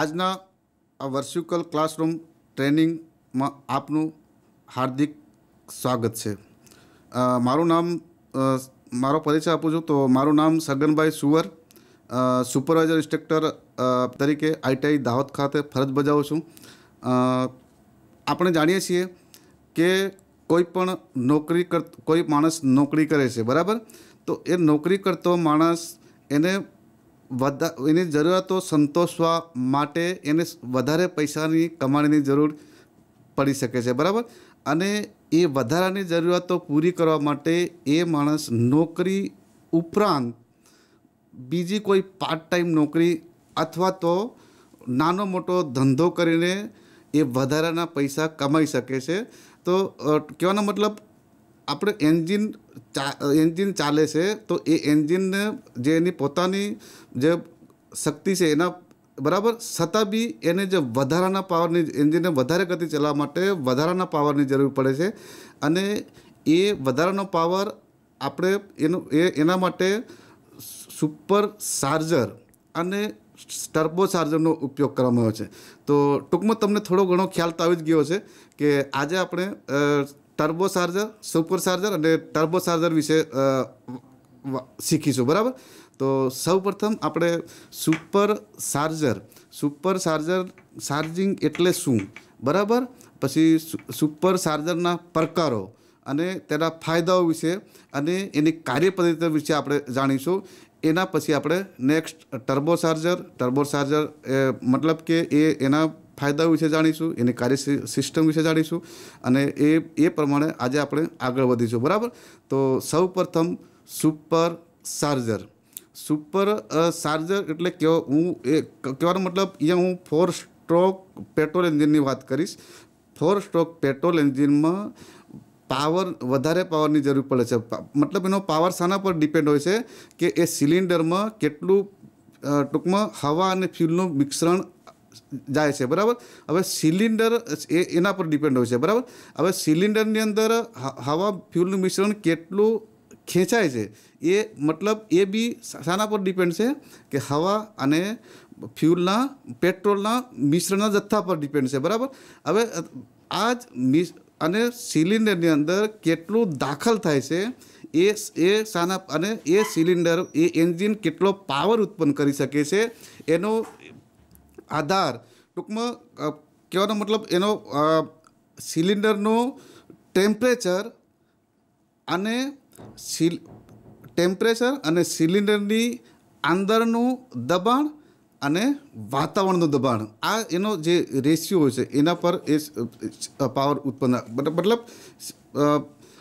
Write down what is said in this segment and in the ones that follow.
આજના આ virtual classroom ટ્રેનિંગમાં આપનું હાર્દિક સ્વાગત છે મારું નામ મારો પરિચય આપું છું તો મારું નામ સગનભાઈ સુવર સુપરવાઇઝર ઇન્સ્ટ્રક્ટર તરીકે આઈટીઆઈ દાહોદ ખાતે ફરજ બજાવું છું આપણે જાણીએ છીએ કે કોઈ પણ નોકરી કર કોઈ માણસ નોકરી કરે છે બરાબર તો એ નોકરી કરતો માણસ એને વધા એની જરૂરિયાતો સંતોષવા માટે એને વધારે પૈસાની કમાણીની જરૂર પડી શકે છે બરાબર અને એ વધારાની જરૂરિયાતો પૂરી કરવા માટે એ માણસ નોકરી ઉપરાંત બીજી કોઈ પાર્ટ ટાઈમ નોકરી અથવા તો નાનો મોટો ધંધો કરીને એ વધારાના પૈસા કમાઈ શકે છે તો કહેવાનો મતલબ આપણે એન્જિન ચા એન્જિન ચાલે છે તો એ એન્જિનને જે એની પોતાની જે શક્તિ છે એના બરાબર છતાં બી એને જે વધારાના પાવરની એન્જિનને વધારે ગતિ ચલાવવા માટે વધારાના પાવરની જરૂર પડે છે અને એ વધારાનો પાવર આપણે એનું એ એના માટે સુપર ચાર્જર અને સ્ટર્બો ચાર્જરનો ઉપયોગ કરવામાં આવ્યો છે તો ટૂંકમાં તમને થોડો ઘણો ખ્યાલ તો આવી જ ગયો છે કે આજે આપણે ટર્બો ચાર્જર સુપર ચાર્જર અને ટર્બો ચાર્જર વિશે શીખીશું બરાબર તો સૌપ્રથમ આપણે super charger super charger charging એટલે શું બરાબર પછી સુપર ચાર્જરના પ્રકારો અને તેના ફાયદાઓ વિશે અને એની કાર્યપદ્ધતિ વિશે આપણે જાણીશું એના પછી આપણે next turbo charger turbo charger મતલબ કે એ એના ફાયદાઓ વિશે જાણીશું એની કાર્ય સિસ્ટમ વિશે જાણીશું અને એ એ પ્રમાણે આજે આપણે આગળ વધીશું બરાબર તો સૌ પ્રથમ સુપર ચાર્જર સુપર ચાર્જર એટલે કેવો હું એ કહેવાનો મતલબ અહીંયા હું ફોર સ્ટ્રોક પેટ્રોલ એન્જિનની વાત કરીશ ફોર સ્ટ્રોક પેટ્રોલ એન્જિનમાં પાવર વધારે પાવરની જરૂર પડે છે મતલબ એનો પાવર શાના પર ડિપેન્ડ હોય છે કે એ સિલિન્ડરમાં કેટલું ટૂંકમાં હવા અને ફ્યુલનું મિશ્રણ જાય છે બરાબર હવે સિલિન્ડર એ એના પર ડિપેન્ડ હોય છે બરાબર હવે સિલિન્ડરની અંદર હવા ફ્યુલનું મિશ્રણ કેટલું ખેંચાય છે એ મતલબ એ બી શાના પર ડિપેન્ડ છે કે હવા અને ફ્યુલના પેટ્રોલના મિશ્રણના જથ્થા પર ડિપેન્ડ છે બરાબર હવે આ જ અને સિલિન્ડરની અંદર કેટલું દાખલ થાય છે એ એ શાના અને એ સિલિન્ડર એ એન્જિન કેટલો પાવર ઉત્પન્ન કરી શકે છે એનો આધાર ટૂંકમાં કહેવાનો મતલબ એનો સિલિન્ડરનું ટેમ્પરેચર અને સિલ ટેમ્પરેચર અને સિલિન્ડરની અંદરનું દબાણ અને વાતાવરણનું દબાણ આ એનો જે રેશિયો છે એના પર એ પાવર ઉત્પન્ન મતલબ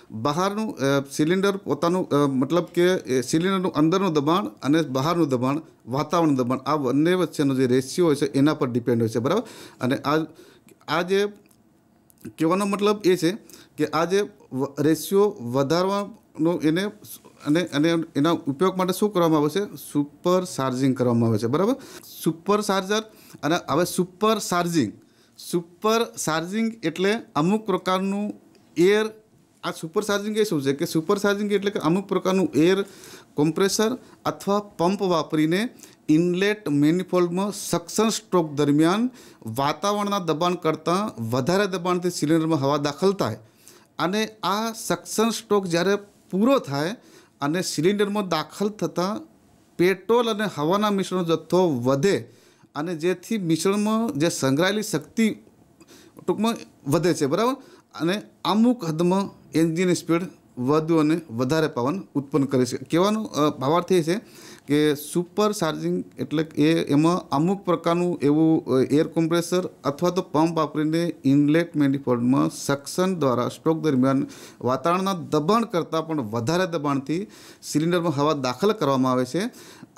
બહારનું સિલિન્ડર પોતાનું મતલબ કે સિલિન્ડરનું અંદરનું દબાણ અને બહારનું દબાણ વાતાવરણનું દબાણ આ બંને વચ્ચેનો જે રેશિયો હોય છે એના પર ડિપેન્ડ હોય છે બરાબર અને આ આ જે કહેવાનો મતલબ એ છે કે આ જે રેશિયો વધારવાનો એને અને અને એના ઉપયોગ માટે શું કરવામાં આવે છે સુપર ચાર્જિંગ કરવામાં આવે છે બરાબર સુપર ચાર્જર અને હવે સુપર ચાર્જિંગ સુપર ચાર્જિંગ એટલે અમુક પ્રકારનું એર આ સુપર ચાર્જિંગ એ શું છે કે સુપર ચાર્જિંગ એટલે કે અમુક પ્રકારનું એર કોમ્પ્રેસર અથવા પંપ વાપરીને ઇનલેટ મેનિફોલ્ડમાં સક્સન સ્ટ્રોક દરમિયાન વાતાવરણના દબાણ કરતાં વધારે દબાણથી સિલિન્ડરમાં હવા દાખલ થાય અને આ સક્સન સ્ટ્રોક જ્યારે પૂરો થાય અને સિલિન્ડરમાં દાખલ થતાં પેટ્રોલ અને હવાના મિશ્રણનો જથ્થો વધે અને જેથી મિશ્રણમાં જે સંગ્રહાયેલી શક્તિ ટૂંકમાં વધે છે બરાબર અને અમુક હદમાં એન્જિનની સ્પીડ વધુ અને વધારે પવન ઉત્પન્ન કરે છે કહેવાનું ભાવાર્થ એ છે કે સુપર ચાર્જિંગ એટલે એ એમાં અમુક પ્રકારનું એવું એર કોમ્પ્રેસર અથવા તો પંપ વાપરીને ઇનલેટ મેનિફોલ્ડમાં સક્સન દ્વારા સ્ટ્રોક દરમિયાન વાતાવરણના દબાણ કરતાં પણ વધારે દબાણથી સિલિન્ડરમાં હવા દાખલ કરવામાં આવે છે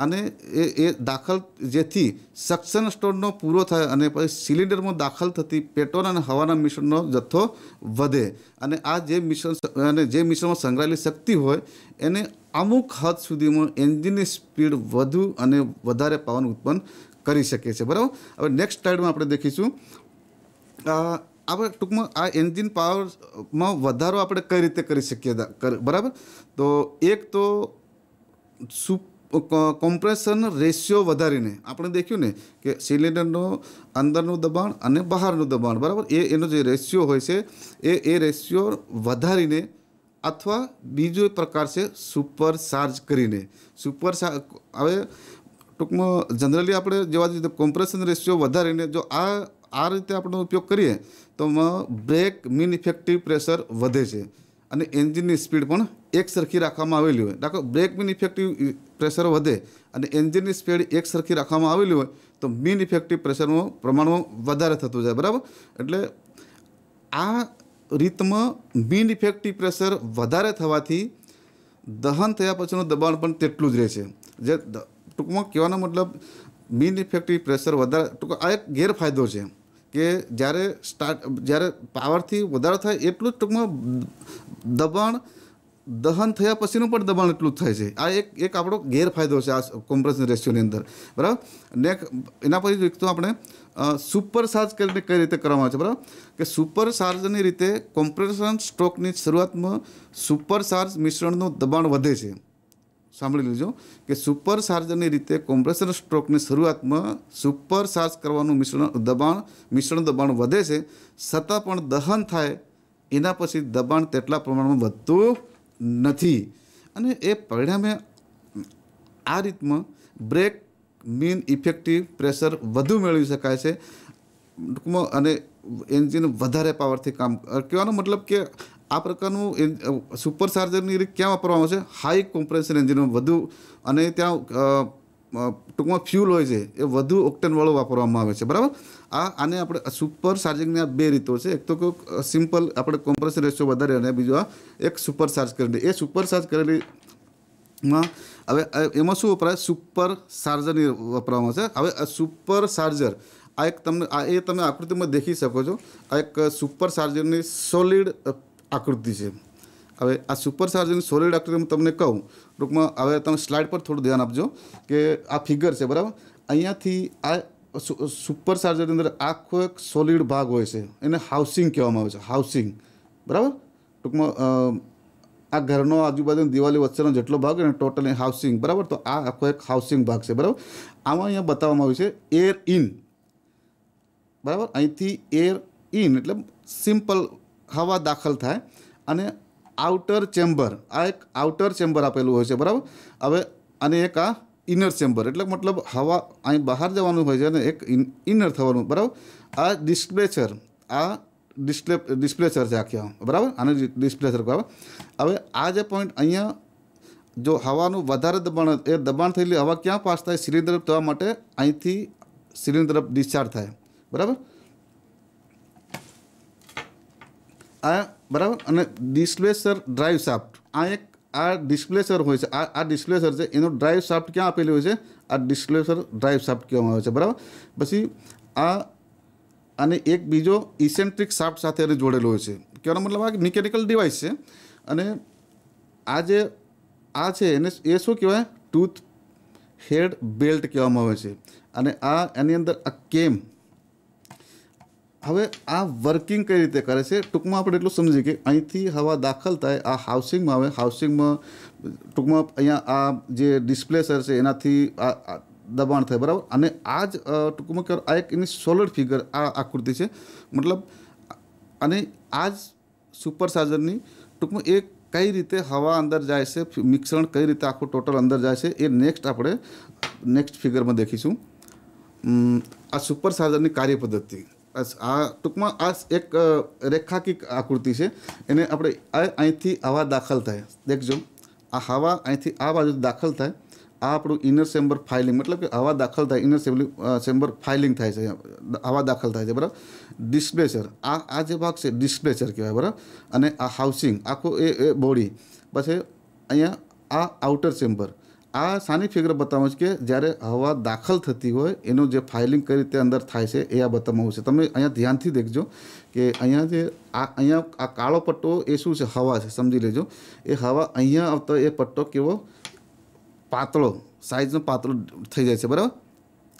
અને એ એ દાખલ જેથી સક્સન સ્ટ્રોકનો પૂરો થાય અને પછી સિલિન્ડરમાં દાખલ થતી પેટ્રોલ અને હવાના મિશ્રણનો જથ્થો વધે અને આ જે મિશ્રણ અને જે મિશ્રણમાં સંગ્રહાયેલી શક્તિ હોય એને અમુક હદ સુધીમાં એન્જિનની સ્પીડ વધુ અને વધારે પવન ઉત્પન્ન કરી શકે છે બરાબર હવે નેક્સ્ટ સ્લાઇડમાં આપણે દેખીશું આપણે ટૂંકમાં આ એન્જિન પાવરમાં વધારો આપણે કઈ રીતે કરી શકીએ બરાબર તો એક તો સુપ કોમ્પ્રેશન રેશિયો વધારીને આપણે દેખ્યું ને કે સિલિન્ડરનો અંદરનું દબાણ અને બહારનું દબાણ બરાબર એ એનો જે રેશિયો હોય છે એ એ રેશિયો વધારીને અથવા બીજો પ્રકાર છે સુપર ચાર્જ કરીને સુપર હવે ટૂંકમાં જનરલી આપણે જોવા જઈએ તો કોમ્પ્રેશન રેશિયો વધારીને જો આ આ રીતે આપણો ઉપયોગ કરીએ તો બ્રેક મીન ઇફેક્ટિવ પ્રેશર વધે છે અને એન્જિનની સ્પીડ પણ એક સરખી રાખવામાં આવેલી હોય દાખલો બ્રેક મીન ઇફેક્ટિવ પ્રેશર વધે અને એન્જિનની સ્પીડ એક સરખી રાખવામાં આવેલી હોય તો મીન ઇફેક્ટિવ પ્રેશરનું પ્રમાણમાં વધારે થતું જાય બરાબર એટલે આ રીતમાં બિન ઇફેક્ટિવ પ્રેશર વધારે થવાથી દહન થયા પછીનું દબાણ પણ તેટલું જ રહે છે જે ટૂંકમાં કહેવાનો મતલબ બિન ઇફેક્ટિવ પ્રેશર વધારે ટૂંક આ એક ગેરફાયદો છે કે જ્યારે સ્ટાર્ટ જ્યારે પાવરથી વધારો થાય એટલું જ ટૂંકમાં દબાણ દહન થયા પછીનું પણ દબાણ એટલું જ થાય છે આ એક એક આપણો ગેરફાયદો છે આ કોમ્પ્રેશન રેશિયોની અંદર બરાબર નેક એના પછી તો આપણે સુપર સાર્જ કરીને કઈ રીતે કરવામાં આવે છે બરાબર કે સુપર સાર્જની રીતે કોમ્પ્રેશન સ્ટ્રોકની શરૂઆતમાં સુપર સાર્જ મિશ્રણનું દબાણ વધે છે સાંભળી લીજો કે સુપર સાર્જની રીતે કોમ્પ્રેશન સ્ટ્રોકની શરૂઆતમાં સુપર સાર્જ કરવાનું મિશ્રણ દબાણ મિશ્રણ દબાણ વધે છે છતાં પણ દહન થાય એના પછી દબાણ તેટલા પ્રમાણમાં વધતું નથી અને એ પરિણામે આ રીતમાં બ્રેક મીન ઇફેક્ટિવ પ્રેશર વધુ મેળવી શકાય છે ટૂંકમાં અને એન્જિન વધારે પાવરથી કામ કહેવાનો મતલબ કે આ પ્રકારનું સુપર ચાર્જરની રીત ક્યાં વાપરવામાં છે હાઈ કોમ્પ્રેસર એન્જિનમાં વધુ અને ત્યાં ટૂંકમાં ફ્યુલ હોય છે એ વધુ ઓક્ટેનવાળો વાપરવામાં આવે છે બરાબર આ આને આપણે સુપર ચાર્જિંગની આ બે રીતો છે એક તો કોઈ સિમ્પલ આપણે કોમ્પ્રેસર રેશિયો વધારે અને બીજો આ એક સુપર ચાર્જ કરેલી એ સુપર ચાર્જ કરેલીમાં હવે એમાં શું વપરાય સુપર સાર્જરની વપરાવામાં છે હવે આ સુપર ચાર્જર આ એક તમને આ એ તમે આકૃતિમાં દેખી શકો છો આ એક સુપર સાર્જરની સોલિડ આકૃતિ છે હવે આ સુપર સાર્જરની સોલિડ આકૃતિમાં તમને કહું ટૂંકમાં હવે તમે સ્લાઇડ પર થોડું ધ્યાન આપજો કે આ ફિગર છે બરાબર અહીંયાથી આ સુપર સાર્જરની અંદર આખો એક સોલિડ ભાગ હોય છે એને હાઉસિંગ કહેવામાં આવે છે હાઉસિંગ બરાબર ટૂંકમાં આ ઘરનો આજુબાજુની દિવાળી વચ્ચેનો જેટલો ભાગ ને ટોટલ હાઉસિંગ બરાબર તો આ આખો એક હાઉસિંગ ભાગ છે બરાબર આમાં અહીંયા બતાવવામાં આવ્યું છે એર ઇન બરાબર અહીંથી એર ઇન એટલે સિમ્પલ હવા દાખલ થાય અને આઉટર ચેમ્બર આ એક આઉટર ચેમ્બર આપેલું હોય છે બરાબર હવે અને એક આ ઇનર ચેમ્બર એટલે મતલબ હવા અહીં બહાર જવાનું હોય છે અને એક ઇનર થવાનું બરાબર આ ડિસ્પ્લેચર આ ડિસ્પ્લે ડિસ્પ્લે છે આખ્યા બરાબર આને ડિસ્પ્લેચર કહેવાય હવે આ જે પોઈન્ટ અહીંયા જો હવાનું વધારે દબાણ એ દબાણ થયેલી હવા ક્યાં પાસ થાય સિલિન્ડર થવા માટે અહીંથી સિલિન્ડર ડિસ્ચાર્જ થાય બરાબર આ બરાબર અને ડિસ્પ્લેસર ડ્રાઈવ શાફ્ટ આ એક આ ડિસ્પ્લેસર હોય છે આ આ ડિસ્પ્લેસર છે એનો ડ્રાઈવ શાફ્ટ ક્યાં આપેલી હોય છે આ ડિસ્પ્લેસર ડ્રાઈવ શાફ્ટ કહેવામાં આવે છે બરાબર પછી આ અને એક બીજો ઇસેન્ટ્રિક શાફ્ટ સાથે એને જોડેલો હોય છે કહેવાનો મતલબ આ મિકેનિકલ ડિવાઇસ છે અને આ જે આ છે એને એ શું કહેવાય ટૂથ હેડ બેલ્ટ કહેવામાં આવે છે અને આ એની અંદર આ કેમ હવે આ વર્કિંગ કઈ રીતે કરે છે ટૂંકમાં આપણે એટલું સમજીએ કે અહીંથી હવા દાખલ થાય આ હાઉસિંગમાં આવે હાઉસિંગમાં ટૂંકમાં અહીંયા આ જે ડિસ્પ્લેસર છે એનાથી આ દબાણ થાય બરાબર અને આ જ ટૂંકમાં કહેવાય આ એક એની સોલર ફિગર આ આકૃતિ છે મતલબ અને આ જ સુપર સાર્જરની ટૂંકમાં એ કઈ રીતે હવા અંદર જાય છે મિશ્રણ કઈ રીતે આખું ટોટલ અંદર જાય છે એ નેક્સ્ટ આપણે નેક્સ્ટ ફિગરમાં દેખીશું આ સુપર સાર્જરની કાર્યપદ્ધતિ આ ટૂંકમાં આ એક રેખાકીક આકૃતિ છે એને આપણે અહીંથી હવા દાખલ થાય દેખજો આ હવા અહીંથી આ બાજુ દાખલ થાય આ આપણું ઇનર ચેમ્બર ફાઇલિંગ મતલબ કે હવા દાખલ થાય ઇનર ચેમ્બર ફાઇલિંગ થાય છે હવા દાખલ થાય છે બરાબર ડિસ્પ્લેચર આ આ જે ભાગ છે ડિસ્પ્લેચર કહેવાય બરાબર અને આ હાઉસિંગ આખું એ એ બોડી પછી અહીંયા આ આઉટર ચેમ્બર આ સાની ફિગર બતાવું છું કે જ્યારે હવા દાખલ થતી હોય એનું જે ફાઇલિંગ કઈ રીતે અંદર થાય છે એ આ બતાવવું છે તમે અહીંયા ધ્યાનથી દેખજો કે અહીંયા જે આ અહીંયા આ કાળો પટ્ટો એ શું છે હવા છે સમજી લેજો એ હવા અહીંયા આવતો એ પટ્ટો કેવો પાતળો સાઇઝનો પાતળો થઈ જાય છે બરાબર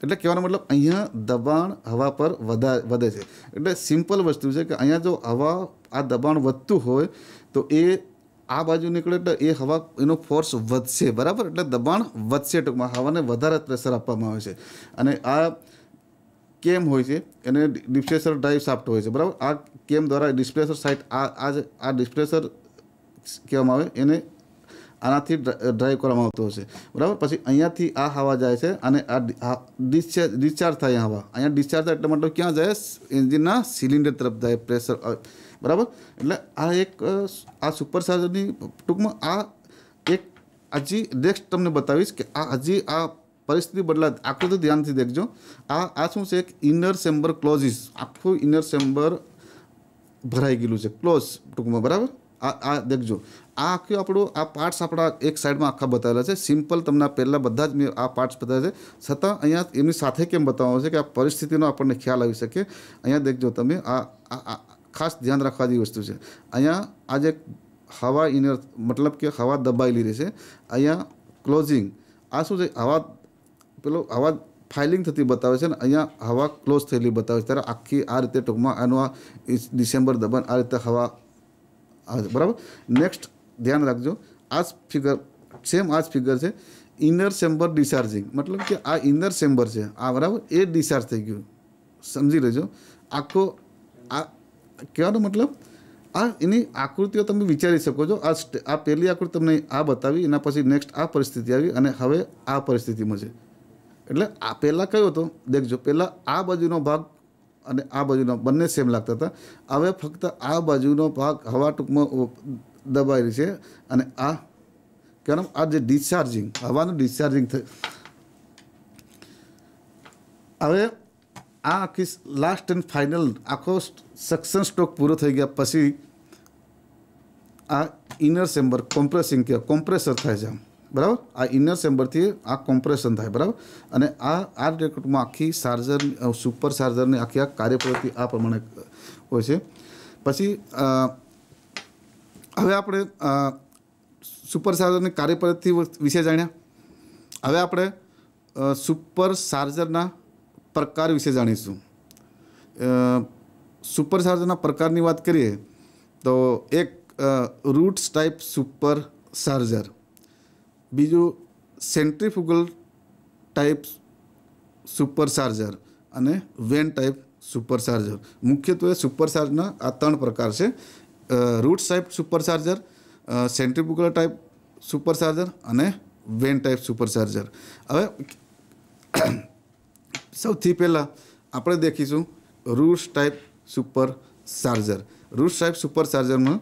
એટલે કહેવાનો મતલબ અહીંયા દબાણ હવા પર વધા વધે છે એટલે સિમ્પલ વસ્તુ છે કે અહીંયા જો હવા આ દબાણ વધતું હોય તો એ આ બાજુ નીકળે એટલે એ હવા એનો ફોર્સ વધશે બરાબર એટલે દબાણ વધશે ટૂંકમાં હવાને વધારે પ્રેશર આપવામાં આવે છે અને આ કેમ હોય છે એને ડિપ્રેસર ડ્રાઈવ સાફ્ટ હોય છે બરાબર આ કેમ દ્વારા ડિસ્પ્લેસર સાઇટ આ આ ડિસ્પ્લેસર કહેવામાં આવે એને આનાથી ડ્રાઈવ કરવામાં આવતો હશે બરાબર પછી અહીંયાથી આ હવા જાય છે અને આ ડિસ્ચાર્જ ડિસ્ચાર્જ થાય હવા અહીંયા ડિસ્ચાર્જ થાય એટલે મતલબ ક્યાં જાય એન્જિનના સિલિન્ડર તરફ જાય પ્રેશર બરાબર એટલે આ એક આ સુપરચાર્જરની ટૂંકમાં આ એક હજી નેક્સ્ટ તમને બતાવીશ કે આ હજી આ પરિસ્થિતિ બદલા આખું તો ધ્યાનથી દેખજો આ આ શું છે એક ઇનર ચેમ્બર ક્લોઝિસ આખું ઇનર ચેમ્બર ભરાઈ ગયેલું છે ક્લોઝ ટૂંકમાં બરાબર આ આ દેખજો આ આખી આપણો આ પાર્ટ્સ આપણા એક સાઈડમાં આખા બતાવેલા છે સિમ્પલ તમને પહેલાં બધા જ મેં આ પાર્ટ્સ બતાવ્યા છે છતાં અહીંયા એમની સાથે કેમ બતાવવાનો છે કે આ પરિસ્થિતિનો આપણને ખ્યાલ આવી શકે અહીંયા દેખજો તમે આ ખાસ ધ્યાન રાખવા જેવી વસ્તુ છે અહીંયા આ જે હવા ઇનર મતલબ કે હવા દબાયેલી રહેશે અહીંયા ક્લોઝિંગ આ શું છે હવા પેલો હવા ફાઇલિંગ થતી બતાવે છે ને અહીંયા હવા ક્લોઝ થયેલી બતાવે છે ત્યારે આખી આ રીતે ટૂંકમાં આનું આ ડિસેમ્બર દબાણ આ રીતે હવા બરાબર નેક્સ્ટ ધ્યાન રાખજો આ જ ફિગર સેમ આ જ ફિગર છે ઇનર ચેમ્બર ડિસ્ચાર્જિંગ મતલબ કે આ ઇનર ચેમ્બર છે આ બરાબર એ ડિસ્ચાર્જ થઈ ગયું સમજી લેજો આખો આ કહેવાનો મતલબ આ એની આકૃતિઓ તમે વિચારી શકો છો આ આ પહેલી આકૃતિ તમને આ બતાવી એના પછી નેક્સ્ટ આ પરિસ્થિતિ આવી અને હવે આ પરિસ્થિતિમાં છે એટલે આ પહેલાં કયો હતો દેખજો પહેલાં આ બાજુનો ભાગ અને આ बाजूનો બને सेम લાગતો હતો હવે ફક્ત આ बाजूનો ભાગ હવા ટુકમાં દબાય છે અને આ કેમ આ જે ડિસ્ચાર્જિંગ આવાનું ડિસ્ચાર્જિંગ થાવે આ કેસ લાસ્ટ એન્ડ ફાઇનલ આખો સક્શન સ્ટ્રોક પૂરો થઈ ગયા પછી આ ઇનર સેમ્બર કમ્પ્રેશન કમ્પ્રેશર થાય છે બરાબર આ ઇનર ચેમ્બરથી આ કોમ્પ્રેશન થાય બરાબર અને આ આ રેકોર્ડમાં આખી સાર્જર સુપર સાર્જરની આખી આ કાર્યપ્રવૃત્તિ આ પ્રમાણે હોય છે પછી હવે આપણે સુપર સાર્જરની કાર્યપ્રવૃત્તિ વિશે જાણ્યા હવે આપણે સુપર સાર્જરના પ્રકાર વિશે જાણીશું સુપર સાર્જરના પ્રકારની વાત કરીએ તો એક રૂટ્સ ટાઈપ સુપર સાર્જર બીજું સેન્ટ્રીફુગલ ટાઈપ સુપર ચાર્જર અને વેન ટાઈપ સુપર ચાર્જર મુખ્યત્વે સુપર સુપરચાર્જના આ ત્રણ પ્રકાર છે root type charger centrifugal type super charger અને વેન ટાઈપ સુપર ચાર્જર હવે સૌથી પહેલાં આપણે દેખીશું roots type super charger roots type super ચાર્જરમાં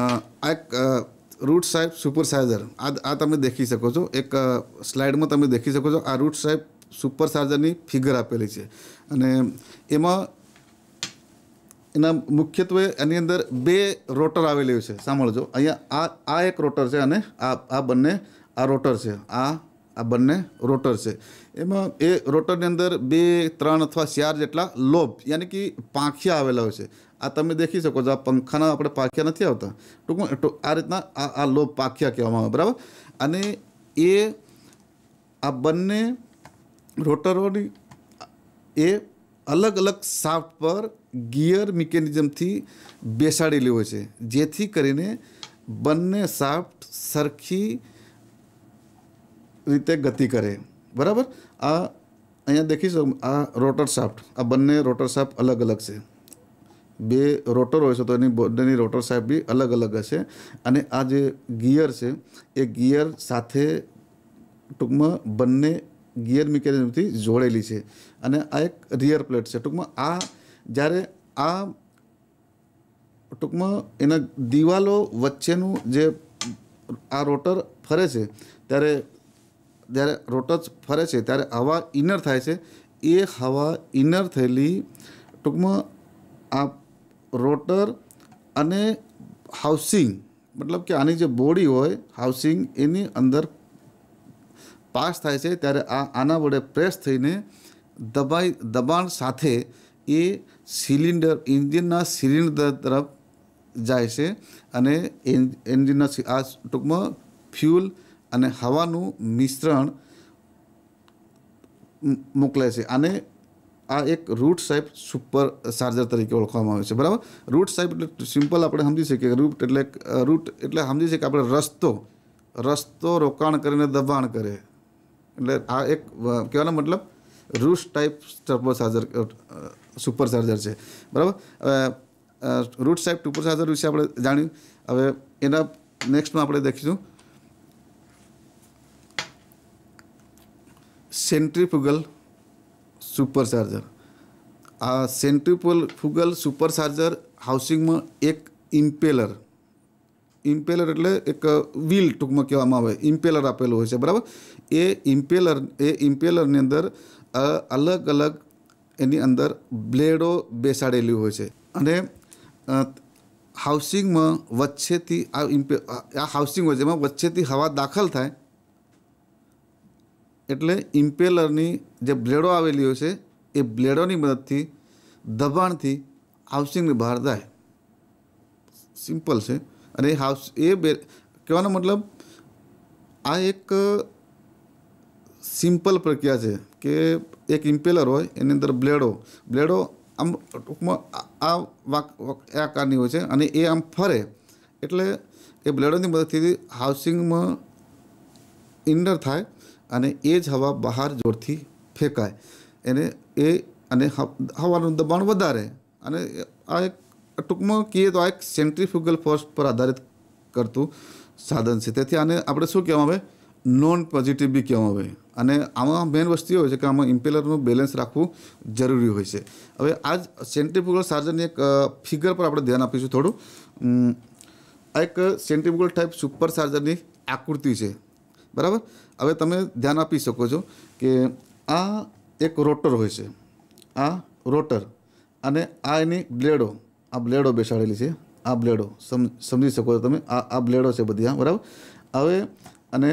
આ રૂટ સાહેબ સુપરસાર્જર આ આ તમે દેખી શકો છો એક સ્લાઇડમાં તમે દેખી શકો છો આ રૂટ સાહેબ સુપરસાર્જરની ફિગર આપેલી છે અને એમાં એના મુખ્યત્વે એની અંદર બે રોટર આવેલી છે સાંભળજો અહીંયા આ આ એક રોટર છે અને આ આ બંને આ રોટર છે આ આ બંને રોટર છે એમાં એ રોટરની અંદર બે ત્રણ અથવા ચાર જેટલા લોભ યાની કે પાંખિયા આવેલા હોય છે આ તમે દેખી શકો છો આ પંખાના આપણે પાખિયા નથી આવતા ટૂંકમાં આ રીતના આ આ લોભ પાખ્યા કહેવામાં આવે બરાબર અને એ આ બંને રોટરોની એ અલગ અલગ સાફ્ટ પર ગિયર મિકેનિઝમથી બેસાડેલી હોય છે જેથી કરીને બંને સાફ્ટ સરખી રીતે ગતિ કરે બરાબર આ અહીંયા દેખીશું આ રોટર શાફ્ટ આ બંને રોટર શાફ્ટ અલગ અલગ છે બે રોટર હોય છે તો એની બંનેની રોટર સાહેબ બી અલગ અલગ હશે અને આ જે ગિયર છે એ ગિયર સાથે ટૂંકમાં બંને ગિયર મિકેનિઝમથી જોડેલી છે અને આ એક રિયર પ્લેટ છે ટૂંકમાં આ જ્યારે આ ટૂંકમાં એના દિવાલો વચ્ચેનું જે આ રોટર ફરે છે ત્યારે જ્યારે રોટર ફરે છે ત્યારે હવા ઇનર થાય છે એ હવા ઇનર થયેલી ટૂંકમાં આ રોટર અને હાઉસિંગ મતલબ કે આની જે બોડી હોય હાઉસિંગ એની અંદર પાસ થાય છે ત્યારે આ આના વડે પ્રેસ થઈને દબાઈ દબાણ સાથે એ સિલિન્ડર ઇન્જિનના સિલિન્ડર તરફ જાય છે અને એન્જિનના આ ટૂંકમાં ફ્યુલ અને હવાનું મિશ્રણ મોકલાય છે આને આ એક રૂટ સાહેબ સુપર ચાર્જર તરીકે ઓળખવામાં આવે છે બરાબર રૂટ સાહેબ એટલે સિમ્પલ આપણે સમજી શકીએ કે રૂટ એટલે રૂટ એટલે સમજી શકીએ કે આપણે રસ્તો રસ્તો રોકાણ કરીને દબાણ કરે એટલે આ એક કહેવાનો મતલબ root type turbo charger super charger છે બરાબર હવે રૂટ સાહેબ સુપર ચાર્જર વિશે આપણે જાણ્યું હવે એના નેક્સ્ટમાં આપણે દેખીશું સેન્ટ્રીફુગલ સુપર ચાર્જર આ સેન્ટ્રિપોલ ફુગલ ચાર્જર હાઉસિંગમાં એક ઇમ્પેલર ઇમ્પેલર એટલે એક વ્હીલ ટૂંકમાં કહેવામાં આવે ઇમ્પેલર આપેલું હોય છે બરાબર એ ઇમ્પેલર એ ઇમ્પેલરની અંદર અલગ અલગ એની અંદર બ્લેડો બેસાડેલી હોય છે અને હાઉસિંગમાં વચ્ચેથી આ ઇમ્પે આ હાઉસિંગ હોય છે એમાં વચ્ચેથી હવા દાખલ થાય એટલે ઇમ્પેલરની જે બ્લેડો આવેલી હોય છે એ બ્લેડોની મદદથી દબાણથી હાઉસિંગની બહાર જાય સિમ્પલ છે અને એ હાઉસ એ બે કહેવાનો મતલબ આ એક સિમ્પલ પ્રક્રિયા છે કે એક ઇમ્પેલર હોય એની અંદર બ્લેડો બ્લેડો આમ ટૂંકમાં આ વાક આકારની હોય છે અને એ આમ ફરે એટલે એ બ્લેડોની મદદથી હાઉસિંગમાં ઇન્ડર થાય અને એ જ હવા બહાર જોરથી ફેંકાય એને એ અને હવાનું દબાણ વધારે અને આ એક ટૂંકમાં કહીએ તો આ એક સેન્ટ્રીફ્યુગલ ફોર્સ પર આધારિત કરતું સાધન છે તેથી આને આપણે શું કહેવામાં આવે નોન પોઝિટિવ બી કહેવામાં આવે અને આમાં મેઇન વસ્તુ એ હોય છે કે આમાં ઇમ્પેલરનું બેલેન્સ રાખવું જરૂરી હોય છે હવે આ જ સેન્ટ્રીફ્યુગલ સાધનની એક ફિગર પર આપણે ધ્યાન આપીશું થોડું આ એક સેન્ટ્રીફ્યુગલ ટાઈપ સુપર સાર્જરની આકૃતિ છે બરાબર હવે તમે ધ્યાન આપી શકો છો કે આ એક રોટર હોય છે આ રોટર અને આ એની બ્લેડો આ બ્લેડો બેસાડેલી છે આ બ્લેડો સમજી શકો છો તમે આ આ બ્લેડો છે બધી આ બરાબર હવે અને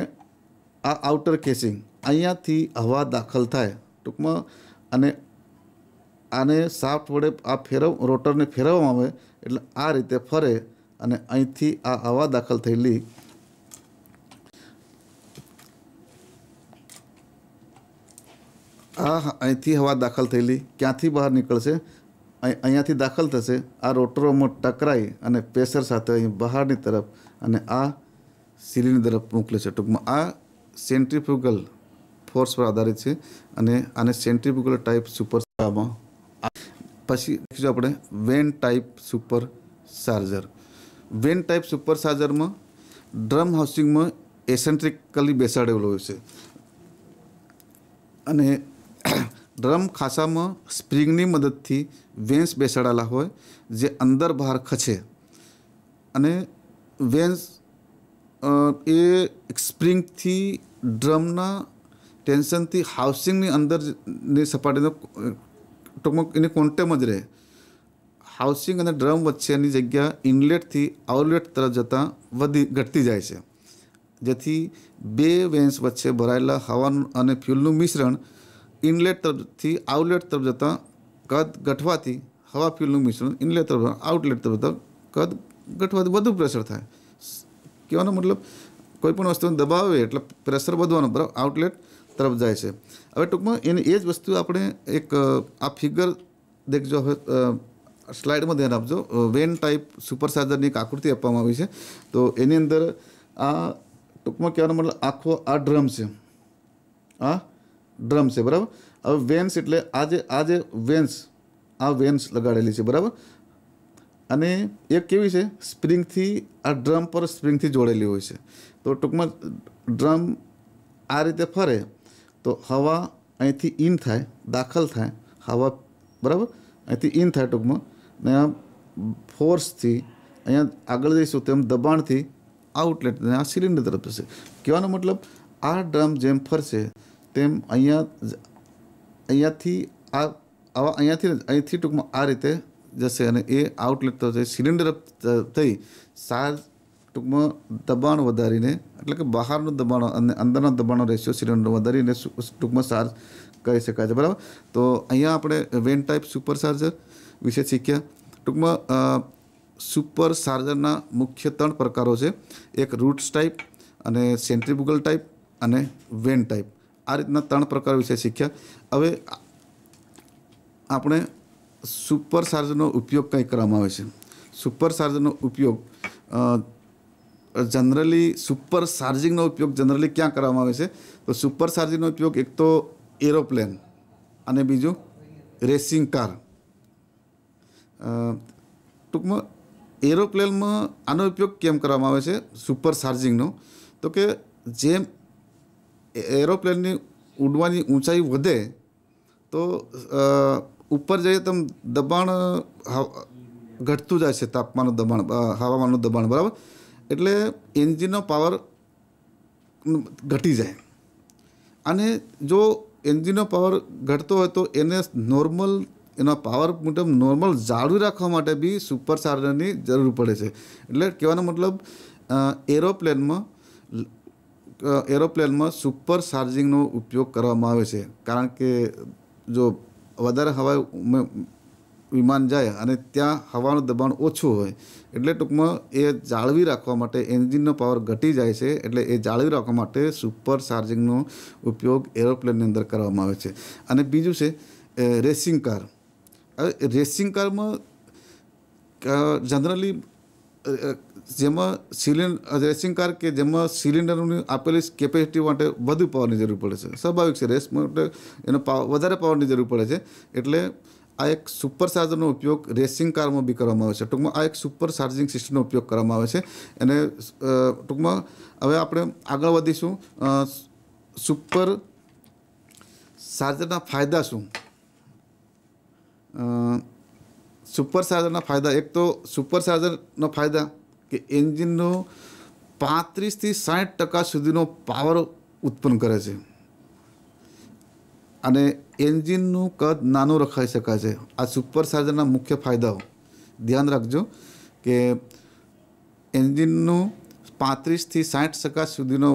આ આઉટર કેસિંગ અહીંયાથી હવા દાખલ થાય ટૂંકમાં અને આને સાફ્ટ વડે આ ફેરવ રોટરને ફેરવવામાં આવે એટલે આ રીતે ફરે અને અહીંથી આ હવા દાખલ થયેલી આ અહીંથી હવા દાખલ થયેલી ક્યાંથી બહાર નીકળશે અહીંયાથી દાખલ થશે આ રોટરોમાં ટકરાઈ અને પ્રેશર સાથે અહીં બહારની તરફ અને આ સીલીની તરફ મોકલે છે ટૂંકમાં આ સેન્ટ્રીફ્યુગલ ફોર્સ પર આધારિત છે અને આને સેન્ટ્રીફ્યુગલ ટાઈપ સુપર પછી લખીશું આપણે vane type super charger vane type super ચાર્જરમાં ડ્રમ હાઉસિંગમાં એસેન્ટ્રિકલી બેસાડેલો હોય છે અને ડ્રમ ખાસામાં સ્પ્રિંગની મદદથી વેન્સ બેસાડાયેલા હોય જે અંદર બહાર ખસે અને વેન્સ એ સ્પ્રિંગથી ડ્રમના ટેન્શનથી હાઉસિંગની અંદરની સપાટીનો ટૂંકમાં એની કોન્ટેમાં જ રહે હાઉસિંગ અને ડ્રમ વચ્ચેની જગ્યા ઇનલેટથી આઉટલેટ તરફ જતાં વધી ઘટતી જાય છે જેથી બે વેન્સ વચ્ચે ભરાયેલા હવાનું અને ફ્યુલનું મિશ્રણ ઇનલેટ તરફથી આઉટલેટ તરફ જતાં કદ ગઠવાથી હવા ફ્યુલનું મિશ્રણ ઇનલેટ તરફ આઉટલેટ તરફ જતાં કદ ગઠવાથી વધુ પ્રેશર થાય કહેવાનો મતલબ કોઈપણ વસ્તુને દબાવે એટલે પ્રેશર વધવાનું બરાબર આઉટલેટ તરફ જાય છે હવે ટૂંકમાં એની એ જ વસ્તુ આપણે એક આ ફિગર દેખજો હવે સ્લાઇડમાં ધ્યાન આપજો વેન ટાઈપ સુપર ચાર્જરની એક આકૃતિ આપવામાં આવી છે તો એની અંદર આ ટૂંકમાં કહેવાનો મતલબ આખો આ ડ્રમ છે આ ड्रम से बराबर अब वेंस એટલે આ જે આ જે વेंस આ વेंस લગાડેલી છે બરાબર અને એક કેવી છે 스프링 થી આ ડ્રમ પર 스프링 થી જોડેલી હોય છે તો ટુકમાં ડ્રમ આ રીતે ફરે તો હવા અહીંથી ઇન થાય दाखल થાય હવા બરાબર અહીંથી ઇન થાય ટુકમાં આ ફોર્સ થી અહીંયા આગળ જઈ સુતેમ દબાણ થી આઉટલેટ ના સિલિન્ડર તરફ છે કેવાનો મતલબ આ ડ્રમ જેમ ફરે છે તેમ અહીંયા અહીંયાથી આ આવા અહીંયાથી અહીંથી ટૂંકમાં આ રીતે જશે અને એ આઉટલેટ તો થશે સિલિન્ડર થઈ સાર ટૂંકમાં દબાણ વધારીને એટલે કે બહારનું દબાણ અને અંદરના દબાણનો રેશિયો સિલિન્ડર વધારીને ટૂંકમાં સાર કરી શકાય છે બરાબર તો અહીંયા આપણે વેન ટાઈપ સુપર ચાર્જર વિશે શીખ્યા ટૂંકમાં સુપર ચાર્જરના મુખ્ય ત્રણ પ્રકારો છે એક રૂટ્સ ટાઈપ અને સેન્ટ્રીબુગલ ટાઈપ અને વેન ટાઈપ આ રીતના ત્રણ પ્રકાર વિશે શીખ્યા હવે આપણે સુપર ચાર્જનો ઉપયોગ કંઈ કરવામાં આવે છે સુપર ચાર્જનો ઉપયોગ જનરલી સુપર સાર્જિંગનો ઉપયોગ જનરલી ક્યાં કરવામાં આવે છે તો સુપર સાર્જિંગનો ઉપયોગ એક તો એરોપ્લેન અને બીજું રેસિંગ કાર ટૂંકમાં એરોપ્લેનમાં આનો ઉપયોગ કેમ કરવામાં આવે છે સુપર સાર્જિંગનો તો કે જેમ એરોપ્લેનની ઉડવાની ઊંચાઈ વધે તો ઉપર જઈએ તેમ દબાણ ઘટતું જાય છે તાપમાનનું દબાણ હવામાનનું દબાણ બરાબર એટલે એન્જિનનો પાવર ઘટી જાય અને જો એન્જિનનો પાવર ઘટતો હોય તો એને નોર્મલ એનો પાવર મુજબ નોર્મલ જાળવી રાખવા માટે બી સુપર ચાર્જરની જરૂર પડે છે એટલે કહેવાનો મતલબ એરોપ્લેનમાં એરોપ્લેનમાં સુપર ચાર્જિંગનો ઉપયોગ કરવામાં આવે છે કારણ કે જો વધારે હવા વિમાન જાય અને ત્યાં હવાનું દબાણ ઓછું હોય એટલે ટૂંકમાં એ જાળવી રાખવા માટે એન્જિનનો પાવર ઘટી જાય છે એટલે એ જાળવી રાખવા માટે સુપર ચાર્જિંગનો ઉપયોગ એરોપ્લેનની અંદર કરવામાં આવે છે અને બીજું છે રેસિંગ કાર હવે રેસિંગ કારમાં જનરલી જેમાં સિલિન્ડર રેસિંગ કાર કે જેમાં સિલિન્ડરની આપેલી કેપેસિટી માટે વધુ પાવરની જરૂર પડે છે સ્વાભાવિક છે રેસ માટે એનો પાવ વધારે પાવરની જરૂર પડે છે એટલે આ એક સુપર ચાર્જરનો ઉપયોગ રેસિંગ કારમાં બી કરવામાં આવે છે ટૂંકમાં આ એક સુપર ચાર્જિંગ સિસ્ટમનો ઉપયોગ કરવામાં આવે છે અને ટૂંકમાં હવે આપણે આગળ વધીશું સુપર ચાર્જરના ફાયદા શું સુપર ચાર્જરના ફાયદા એક તો સુપર ચાર્જરના ફાયદા કે એન્જિનનો પાંત્રીસથી સાઠ ટકા સુધીનો પાવર ઉત્પન્ન કરે છે અને એન્જિનનું કદ નાનું રખાઈ શકાય છે આ સુપર ચાર્જરના મુખ્ય ફાયદાઓ ધ્યાન રાખજો કે એન્જિનનું પાંત્રીસથી સાઠ ટકા સુધીનો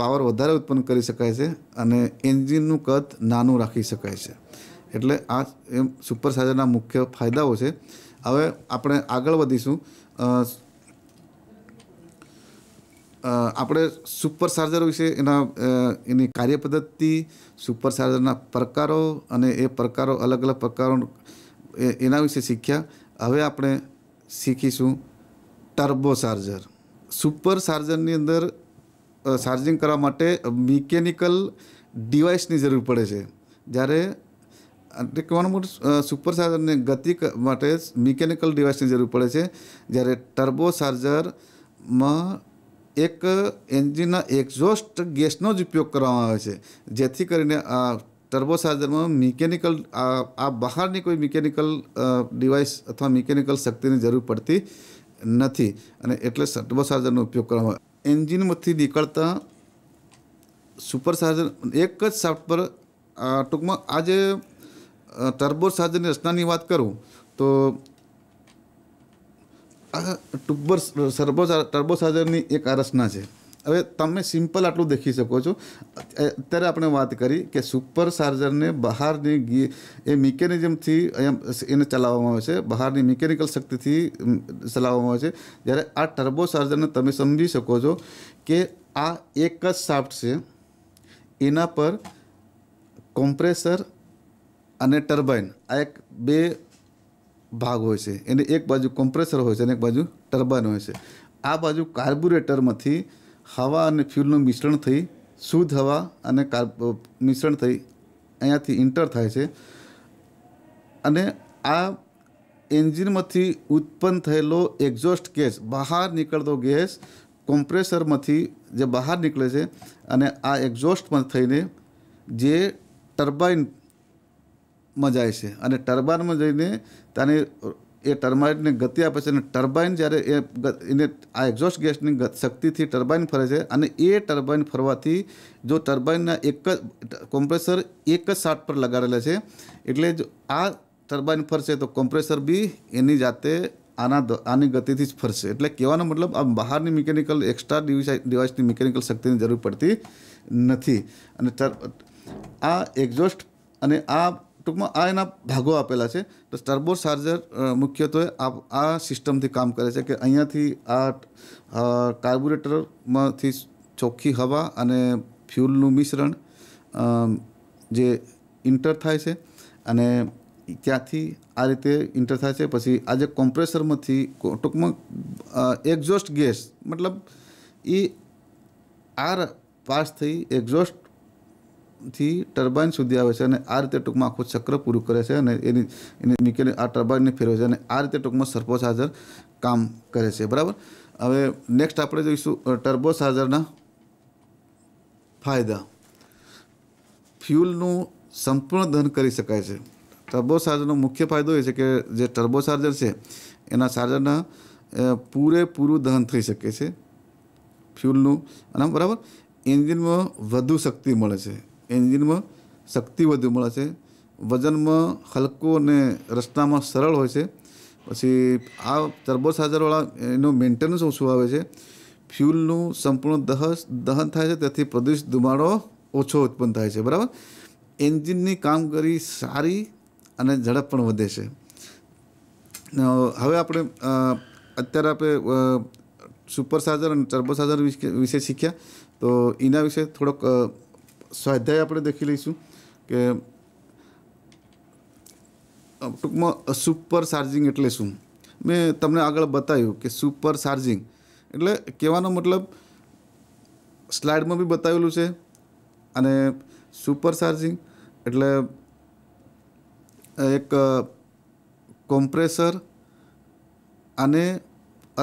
પાવર વધારે ઉત્પન્ન કરી શકાય છે અને એન્જિનનું કદ નાનું રાખી શકાય છે એટલે આ એમ સુપર ચાર્જરના મુખ્ય ફાયદાઓ છે હવે આપણે આગળ વધીશું આપણે સુપર ચાર્જર વિશે એના એની કાર્યપદ્ધતિ સુપર ચાર્જરના પ્રકારો અને એ પ્રકારો અલગ અલગ પ્રકારો એના વિશે શીખ્યા હવે આપણે શીખીશું ટર્બો ચાર્જર સુપર ચાર્જરની અંદર ચાર્જિંગ કરવા માટે મિકેનિકલ ડિવાઇસની જરૂર પડે છે જ્યારે એટલે કહેવાનો મોટું સુપર ચાર્જરને ગતિ માટે મિકેનિકલ ડિવાઇસની જરૂર પડે છે જ્યારે ટર્બો ચાર્જરમાં એક એન્જિનના એક્ઝોસ્ટ ગેસનો જ ઉપયોગ કરવામાં આવે છે જેથી કરીને આ ટર્બો ચાર્જરમાં મિકેનિકલ આ બહારની કોઈ મિકેનિકલ ડિવાઇસ અથવા મિકેનિકલ શક્તિની જરૂર પડતી નથી અને એટલે ટર્બો ચાર્જરનો ઉપયોગ કરવામાં આવે એન્જિનમાંથી નીકળતા સુપર ચાર્જર એક જ શાફ્ટ પર ટૂંકમાં આજે ટર્બો સાજની રચનાની વાત કરું તો આ ટુબ્બર સર્બો ટર્બો સાજરની એક આ રચના છે હવે તમે સિમ્પલ આટલું દેખી શકો છો અત્યારે આપણે વાત કરી કે સુપર ચાર્જરને બહારની ગી એ મિકેનિઝમથી એને ચલાવવામાં આવે છે બહારની મિકેનિકલ શક્તિથી ચલાવવામાં આવે છે જ્યારે આ ટર્બો ચાર્જરને તમે સમજી શકો છો કે આ એક જ શાફ્ટ છે એના પર કોમ્પ્રેસર અને ટર્બાઇન આ એક બે ભાગ હોય છે એને એક બાજુ કોમ્પ્રેસર હોય છે અને એક બાજુ ટર્બાઇન હોય છે આ બાજુ કાર્બુરેટરમાંથી હવા અને ફ્યુલનું મિશ્રણ થઈ શુદ્ધ હવા અને કાર્બ મિશ્રણ થઈ અહીંયાથી ઇન્ટર થાય છે અને આ એન્જિનમાંથી ઉત્પન્ન થયેલો એક્ઝોસ્ટ ગેસ બહાર નીકળતો ગેસ કોમ્પ્રેસરમાંથી જે બહાર નીકળે છે અને આ એક્ઝોસ્ટમાં થઈને જે ટર્બાઇન મજા આવશે અને ટર્બાઇન માં જઈને તાને એ ટર્બાઇન ને ગતિ આપે છે ને ટર્બાઇન જ્યારે એ ગતિને આ એક્ઝોસ્ટ ગેસ ની ગતિ શક્તિ થી ટર્બાઇન ફરશે અને એ ટર્બાઇન ફરવાથી જો ટર્બાઇન ના એક કમ્પ્રેસર એક જ સાટ પર લગાડેલા છે એટલે જો આ ટર્બાઇન ફરશે તો કમ્પ્રેસર બી એની જાતે આના આની ગતિ થી જ ફરશે એટલે કેવાનો મતલબ આ બહાર ની મિકેનિકલ એક્સ્ટ્રા ડિવાઇસ ની મિકેનિકલ શક્તિ ની જરૂર પડતી નથી અને આ એક્ઝોસ્ટ અને આ ટૂંકમાં આ એના ભાગો આપેલા છે તો ટર્બો ચાર્જર મુખ્યત્વે આ આ સિસ્ટમથી કામ કરે છે કે અહીંયાથી આ કાર્બોરેટરમાંથી ચોખ્ખી હવા અને ફ્યુલનું મિશ્રણ જે ઇન્ટર થાય છે અને ત્યાંથી આ રીતે ઇન્ટર થાય છે પછી આ જે કોમ્પ્રેસરમાંથી ટૂંકમાં એક્ઝોસ્ટ ગેસ મતલબ એ આર પાસ થઈ એક્ઝોસ્ટ થી ટર્બાઇન સુધી આવે છે અને આ રીતે ટૂંકમાં આખું ચક્ર પૂરું કરે છે અને એની એની નીકળે આ ટર્બાઇનને ફેરવે છે અને આ રીતે ટૂંકમાં સર્પો ચાર્જર કામ કરે છે બરાબર હવે નેક્સ્ટ આપણે જોઈશું ટર્બો ચાર્જરના ફાયદા ફ્યુલનું સંપૂર્ણ દહન કરી શકાય છે ટર્બો સાર્જરનો મુખ્ય ફાયદો એ છે કે જે ટર્બો સાર્જર છે એના ચાર્જરના પૂરેપૂરું દહન થઈ શકે છે ફ્યુલનું અને બરાબર એન્જિનમાં વધુ શક્તિ મળે છે એન્જિનમાં શક્તિ વધુ મળે છે વજનમાં હલકું અને રસ્તામાં સરળ હોય છે પછી આ ટર્બો એનું મેન્ટેનન્સ ઓછું આવે છે ફ્યુલનું સંપૂર્ણ દહસ દહન થાય છે તેથી પ્રદૂષિત ધુમાડો ઓછો ઉત્પન્ન થાય છે બરાબર એન્જિનની કામગીરી સારી અને ઝડપ પણ વધે છે હવે આપણે અત્યારે આપણે સુપરસાજર અને ટર્બો ચાર્જર વિશે શીખ્યા તો એના વિશે થોડોક સ્વાધ્યાય આપણે દેખી લઈશું કે ટૂંકમાં સુપર ચાર્જિંગ એટલે શું મેં તમને આગળ બતાવ્યું કે સુપર ચાર્જિંગ એટલે કહેવાનો મતલબ સ્લાઇડમાં બી બતાવેલું છે અને સુપર ચાર્જિંગ એટલે એક કોમ્પ્રેસર અને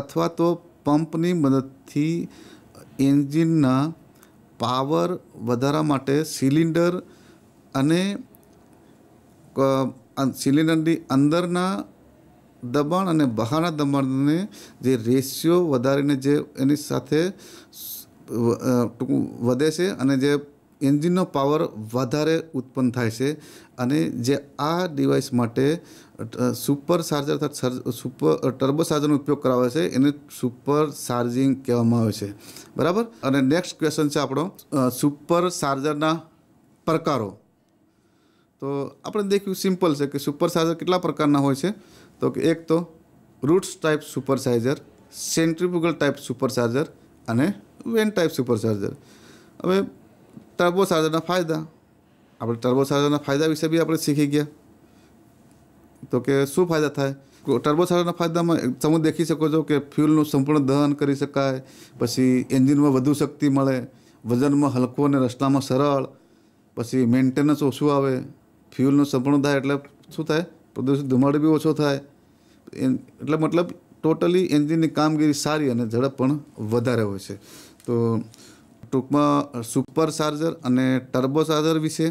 અથવા તો પંપની મદદથી એન્જિનના પાવર વધારા માટે સિલિન્ડર અને સિલિન્ડરની અંદરના દબાણ અને બહારના દબાણને જે રેશિયો વધારીને જે એની સાથે વધે છે અને જે એન્જિનનો પાવર વધારે ઉત્પન્ન થાય છે અને જે આ ડિવાઇસ માટે સુપર ચાર્જર અર્થાત સુપર ટર્બો ચાર્જરનો ઉપયોગ કરાવે છે એને સુપર ચાર્જિંગ કહેવામાં આવે છે બરાબર અને નેક્સ્ટ ક્વેશ્ચન છે આપણો સુપર ચાર્જરના પ્રકારો તો આપણે દેખ્યું સિમ્પલ છે કે સુપર ચાર્જર કેટલા પ્રકારના હોય છે તો કે એક તો roots type super charger centrifugal type super charger અને વેન ટાઈપ સુપર ચાર્જર હવે ટર્બો ચાર્જરના ફાયદા આપણે ટર્બો ચાર્જરના ફાયદા વિશે બી આપણે શીખી ગયા તો કે શું ફાયદા થાય ટર્બો ચાર્જરના ફાયદામાં તમે દેખી શકો છો કે ફ્યુલનું સંપૂર્ણ દહન કરી શકાય પછી એન્જિનમાં વધુ શક્તિ મળે વજનમાં હલકો અને રસ્તામાં સરળ પછી મેન્ટેનન્સ ઓછું આવે ફ્યુલનું સંપૂર્ણ થાય એટલે શું થાય પ્રદૂષિત ધુમાડો બી ઓછો થાય એટલે મતલબ ટોટલી એન્જિનની કામગીરી સારી અને ઝડપ પણ વધારે હોય છે તો ટૂંકમાં સુપર ચાર્જર અને ટર્બો ચાર્જર વિશે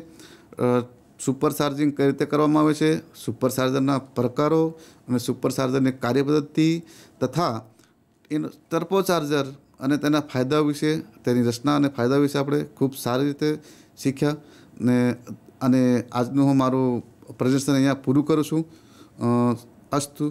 સુપર ચાર્જિંગ કઈ રીતે કરવામાં આવે છે સુપર ચાર્જરના પ્રકારો અને સુપર ચાર્જરની કાર્યપદ્ધતિ તથા એનો ટર્બો ચાર્જર અને તેના ફાયદા વિશે તેની રચના અને ફાયદા વિશે આપણે ખૂબ સારી રીતે શીખ્યા ને અને આજનું હું મારું પ્રદર્શન અહીંયા પૂરું કરું છું અસ્તુ